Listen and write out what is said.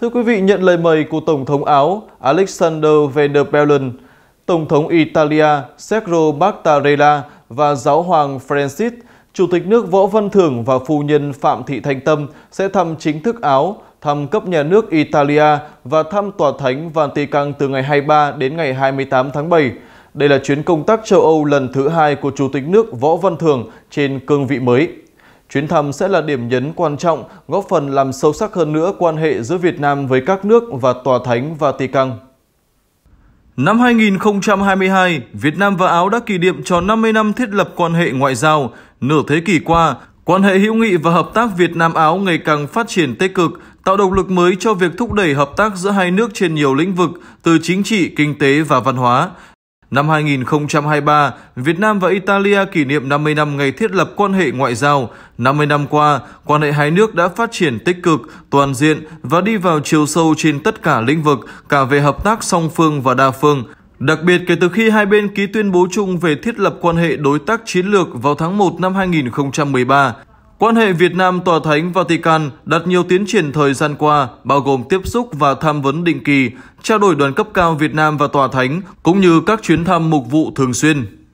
Thưa quý vị, nhận lời mời của Tổng thống Áo Alexander Van der Bellen, Tổng thống Italia Sergio Mattarella và Giáo hoàng Francis, Chủ tịch nước Võ Văn Thưởng và Phu nhân Phạm Thị Thanh Tâm sẽ thăm chính thức Áo, thăm cấp nhà nước Italia và thăm Tòa Thánh Vatican từ ngày 23 đến ngày 28 tháng 7. Đây là chuyến công tác châu Âu lần thứ hai của Chủ tịch nước Võ Văn Thưởng trên cương vị mới. Chuyến thăm sẽ là điểm nhấn quan trọng, góp phần làm sâu sắc hơn nữa quan hệ giữa Việt Nam với các nước và Tòa Thánh Vatican. Năm 2022, Việt Nam và Áo đã kỷ niệm tròn 50 năm thiết lập quan hệ ngoại giao. Nửa thế kỷ qua, quan hệ hữu nghị và hợp tác Việt Nam Áo ngày càng phát triển tích cực, tạo động lực mới cho việc thúc đẩy hợp tác giữa hai nước trên nhiều lĩnh vực từ chính trị, kinh tế và văn hóa, Năm 2023, Việt Nam và Italia kỷ niệm 50 năm ngày thiết lập quan hệ ngoại giao. 50 năm qua, quan hệ hai nước đã phát triển tích cực, toàn diện và đi vào chiều sâu trên tất cả lĩnh vực, cả về hợp tác song phương và đa phương. Đặc biệt kể từ khi hai bên ký tuyên bố chung về thiết lập quan hệ đối tác chiến lược vào tháng 1 năm 2013, Quan hệ Việt Nam Tòa Thánh Vatican đạt nhiều tiến triển thời gian qua, bao gồm tiếp xúc và tham vấn định kỳ, trao đổi đoàn cấp cao Việt Nam và Tòa Thánh, cũng như các chuyến thăm mục vụ thường xuyên.